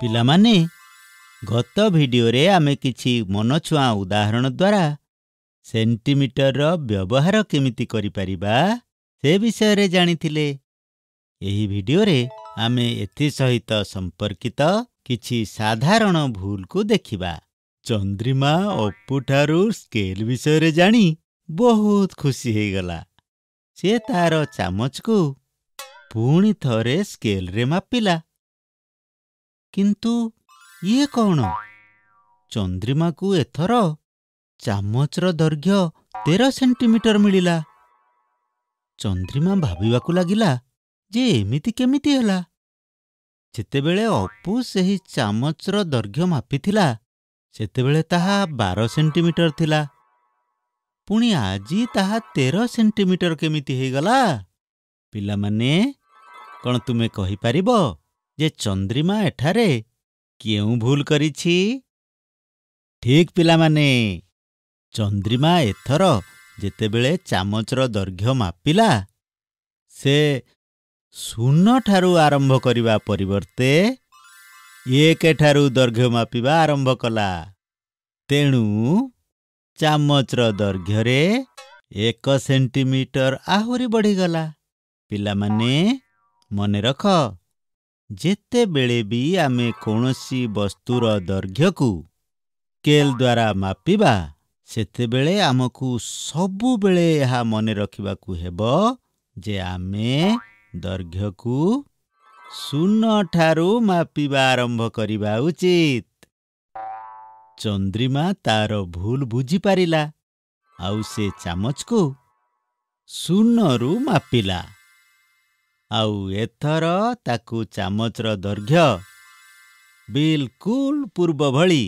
ପିଲାମାନେ ଗତ ଭିଡ଼ିଓରେ ଆମେ କିଛି ମନଛୁଆଁ ଉଦାହରଣ ଦ୍ୱାରା ସେଣ୍ଟିମିଟରର ବ୍ୟବହାର କେମିତି କରିପାରିବା ସେ ବିଷୟରେ ଜାଣିଥିଲେ ଏହି ଭିଡ଼ିଓରେ ଆମେ ଏଥିସହିତ ସମ୍ପର୍କିତ କିଛି ସାଧାରଣ ଭୁଲକୁ ଦେଖିବା ଚନ୍ଦ୍ରିମା ଅପୁଠାରୁ ସ୍କେଲ ବିଷୟରେ ଜାଣି ବହୁତ ଖୁସି ହୋଇଗଲା ସେ ତାର ଚାମଚକୁ ପୁଣି ଥରେ ସ୍କେଲରେ ମାପିଲା କିନ୍ତୁ ଇଏ କ'ଣ ଚନ୍ଦ୍ରିମାକୁ ଏଥର ଚାମଚର ଦୈର୍ଘ୍ୟ ତେର ସେଣ୍ଟିମିଟର ମିଳିଲା ଚନ୍ଦ୍ରିମା ଭାବିବାକୁ ଲାଗିଲା ଯେ ଏମିତି କେମିତି ହେଲା ଯେତେବେଳେ ଅପୁ ସେହି ଚାମଚର ଦୈର୍ଘ୍ୟ ମାପିଥିଲା ସେତେବେଳେ ତାହା ବାର ସେଣ୍ଟିମିଟର ଥିଲା ପୁଣି ଆଜି ତାହା ତେର ସେଣ୍ଟିମିଟର କେମିତି ହେଇଗଲା ପିଲାମାନେ କ'ଣ ତୁମେ କହିପାରିବ ଯେ ଚନ୍ଦ୍ରିମା ଏଠାରେ କେଉଁ ଭୁଲ କରିଛି ଠିକ୍ ପିଲାମାନେ ଚନ୍ଦ୍ରିମା ଏଥର ଯେତେବେଳେ ଚାମଚର ଦୈର୍ଘ୍ୟ ମାପିଲା ସେ ଶୂନଠାରୁ ଆରମ୍ଭ କରିବା ପରିବର୍ତ୍ତେ ଏକେଠାରୁ ଦୈର୍ଘ୍ୟ ମାପିବା ଆରମ୍ଭ କଲା ତେଣୁ ଚାମଚର ଦୈର୍ଘ୍ୟରେ ଏକ ସେଣ୍ଟିମିଟର ଆହୁରି ବଢ଼ିଗଲା ପିଲାମାନେ ମନେ ରଖ ଯେତେବେଳେ ବି ଆମେ କୌଣସି ବସ୍ତୁର ଦୈର୍ଘ୍ୟକୁ ସ୍କେଲ୍ ଦ୍ୱାରା ମାପିବା ସେତେବେଳେ ଆମକୁ ସବୁବେଳେ ଏହା ମନେ ରଖିବାକୁ ହେବ ଯେ ଆମେ ଦୈର୍ଘ୍ୟକୁ ଶୂନ ଠାରୁ ମାପିବା ଆରମ୍ଭ କରିବା ଉଚିତ ଚନ୍ଦ୍ରିମା ତାର ଭୁଲ ବୁଝିପାରିଲା ଆଉ ସେ ଚାମଚକୁ ଶୂନରୁ ମାପିଲା ଆଉ ଏଥର ତାକୁ ଚାମଚର ଦୈର୍ଘ୍ୟ ବିଲକୁଲ ପୂର୍ବ ଭଳି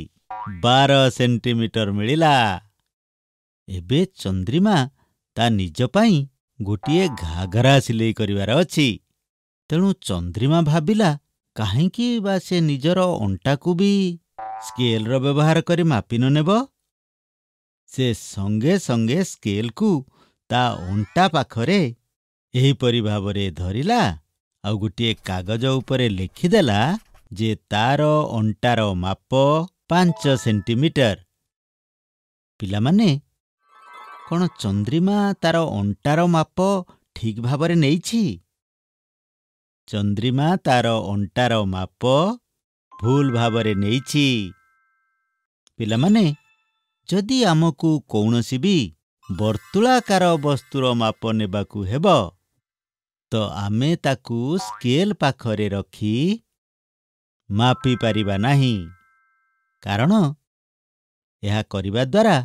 ବାର ସେଣ୍ଟିମିଟର ମିଳିଲା ଏବେ ଚନ୍ଦ୍ରିମା ତା ନିଜ ପାଇଁ ଗୋଟିଏ ଘାଘରା ସିଲେଇ କରିବାର ଅଛି ତେଣୁ ଚନ୍ଦ୍ରିମା ଭାବିଲା କାହିଁକି ବା ସେ ନିଜର ଅଣ୍ଟାକୁ ବି ସ୍କେଲର ବ୍ୟବହାର କରି ମାପିନ ନେବ ସେ ସଙ୍ଗେ ସଙ୍ଗେ ସ୍କେଲକୁ ତା ଅଣ୍ଟା ପାଖରେ ଏହିପରି ଭାବରେ ଧରିଲା ଆଉ ଗୋଟିଏ କାଗଜ ଉପରେ ଲେଖିଦେଲା ଯେ ତାର ଅଣ୍ଟାର ମାପ ପାଞ୍ଚ ସେଣ୍ଟିମିଟର ପିଲାମାନେ କ'ଣ ଚନ୍ଦ୍ରିମା ତାର ଅଣ୍ଟାର ମାପ ଠିକ୍ ଭାବରେ ନେଇଛି ଚନ୍ଦ୍ରିମା ତାର ଅଣ୍ଟାର ମାପ ଭୁଲ ଭାବରେ ନେଇଛି ପିଲାମାନେ ଯଦି ଆମକୁ କୌଣସି ବି ବର୍ତ୍ତୁଳାକାର ବସ୍ତୁର ମାପ ନେବାକୁ ହେବ ତ ଆମେ ତାକୁ ସ୍କେଲ୍ ପାଖରେ ରଖି ମାପିପାରିବା ନାହିଁ କାରଣ ଏହା କରିବା ଦ୍ୱାରା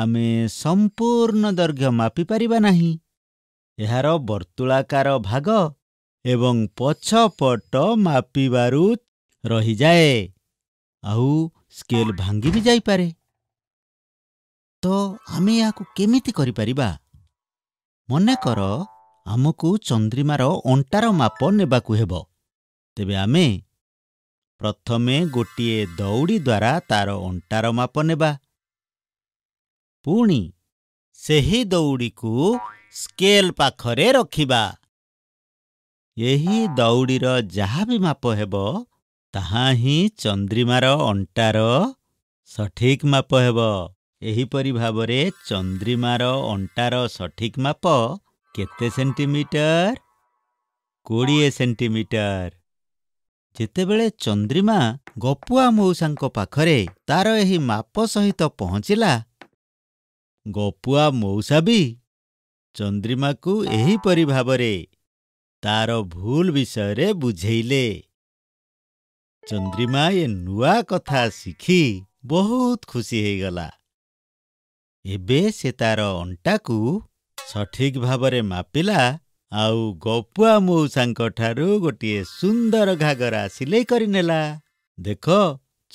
ଆମେ ସମ୍ପୂର୍ଣ୍ଣ ଦୈର୍ଘ୍ୟ ମାପିପାରିବା ନାହିଁ ଏହାର ବର୍ତ୍ତୁଳାକାର ଭାଗ ଏବଂ ପଛପଟ ମାପିବାରୁ ରହିଯାଏ ଆଉ ସ୍କେଲ୍ ଭାଙ୍ଗି ବି ଯାଇପାରେ ତ ଆମେ ଏହାକୁ କେମିତି କରିପାରିବା ମନେକର ଆମକୁ ଚନ୍ଦ୍ରିମାର ଅଣ୍ଟାର ମାପ ନେବାକୁ ହେବ ତେବେ ଆମେ ପ୍ରଥମେ ଗୋଟିଏ ଦୌଡ଼ି ଦ୍ୱାରା ତାର ଅଣ୍ଟାର ମାପ ନେବା ପୁଣି ସେହି ଦଉଡ଼ିକୁ ସ୍କେଲ୍ ପାଖରେ ରଖିବା ଏହି ଦୌଡ଼ିର ଯାହା ବି ମାପ ହେବ ତାହା ହିଁ ଚନ୍ଦ୍ରିମାର ଅଣ୍ଟାର ସଠିକ୍ ମାପ ହେବ ଏହିପରି ଭାବରେ ଚନ୍ଦ୍ରିମାର ଅଣ୍ଟାର ସଠିକ୍ ମାପ କେତେ ସେଣ୍ଟିମିଟର କୋଡ଼ିଏ ସେଣ୍ଟିମିଟର ଯେତେବେଳେ ଚନ୍ଦ୍ରିମା ଗପୁଆ ମଉସାଙ୍କ ପାଖରେ ତାର ଏହି ମାପ ସହିତ ପହଞ୍ଚିଲା ଗପୁଆ ମଉସା ବି ଚନ୍ଦ୍ରିମାକୁ ଏହିପରି ଭାବରେ ତାର ଭୁଲ ବିଷୟରେ ବୁଝେଇଲେ ଚନ୍ଦ୍ରିମା ଏ ନୂଆ କଥା ଶିଖି ବହୁତ ଖୁସି ହୋଇଗଲା ଏବେ ସେ ତାର ଅଣ୍ଟାକୁ ସଠିକ୍ ଭାବରେ ମାପିଲା ଆଉ ଗପୁଆ ମଉସାଙ୍କ ଠାରୁ ଗୋଟିଏ ସୁନ୍ଦର ଘାଗରା ସିଲେଇ କରିନେଲା ଦେଖ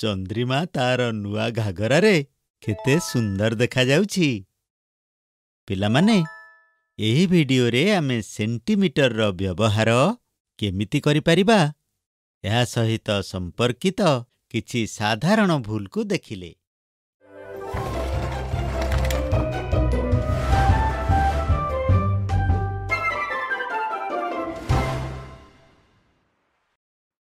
ଚନ୍ଦ୍ରିମା ତାର ନୂଆ ଘାଗରାରେ କେତେ ସୁନ୍ଦର ଦେଖାଯାଉଛି ପିଲାମାନେ ଏହି ଭିଡ଼ିଓରେ ଆମେ ସେଣ୍ଟିମିଟରର ବ୍ୟବହାର କେମିତି କରିପାରିବା ଏହା ସହିତ ସମ୍ପର୍କିତ କିଛି ସାଧାରଣ ଭୁଲକୁ ଦେଖିଲେ